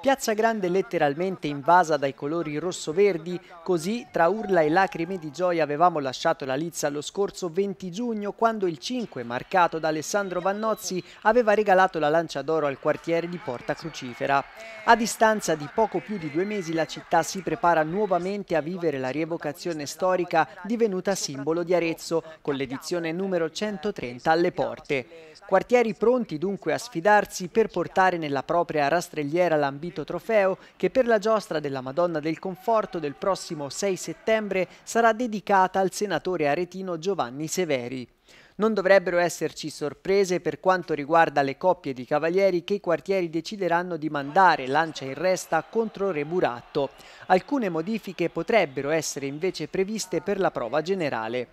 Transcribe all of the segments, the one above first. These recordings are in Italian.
Piazza Grande letteralmente invasa dai colori rosso-verdi, così tra urla e lacrime di gioia avevamo lasciato la Lizza lo scorso 20 giugno quando il 5, marcato da Alessandro Vannozzi, aveva regalato la lancia d'oro al quartiere di Porta Crucifera. A distanza di poco più di due mesi la città si prepara nuovamente a vivere la rievocazione storica divenuta simbolo di Arezzo, con l'edizione numero 130 alle porte. Quartieri pronti dunque a sfidarsi per portare portare nella propria rastrelliera l'ambito trofeo che per la giostra della Madonna del Conforto del prossimo 6 settembre sarà dedicata al senatore aretino Giovanni Severi. Non dovrebbero esserci sorprese per quanto riguarda le coppie di cavalieri che i quartieri decideranno di mandare lancia in resta contro Re Buratto. Alcune modifiche potrebbero essere invece previste per la prova generale.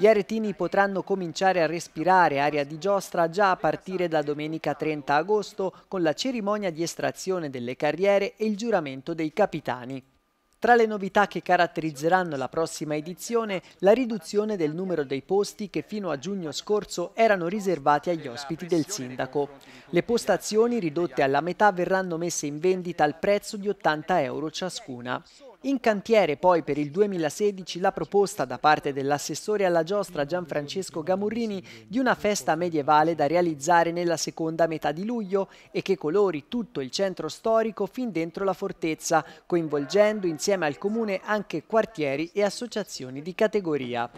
Gli aretini potranno cominciare a respirare aria di giostra già a partire da domenica 30 agosto con la cerimonia di estrazione delle carriere e il giuramento dei capitani. Tra le novità che caratterizzeranno la prossima edizione, la riduzione del numero dei posti che fino a giugno scorso erano riservati agli ospiti del sindaco. Le postazioni ridotte alla metà verranno messe in vendita al prezzo di 80 euro ciascuna. In cantiere poi per il 2016 la proposta da parte dell'assessore alla giostra Gianfrancesco Gamurrini di una festa medievale da realizzare nella seconda metà di luglio e che colori tutto il centro storico fin dentro la fortezza, coinvolgendo insieme al comune anche quartieri e associazioni di categoria.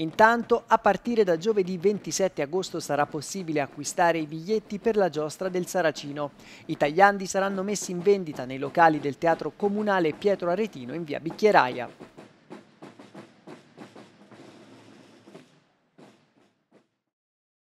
Intanto, a partire da giovedì 27 agosto sarà possibile acquistare i biglietti per la giostra del Saracino. I tagliandi saranno messi in vendita nei locali del Teatro Comunale Pietro Aretino in via Bicchieraia.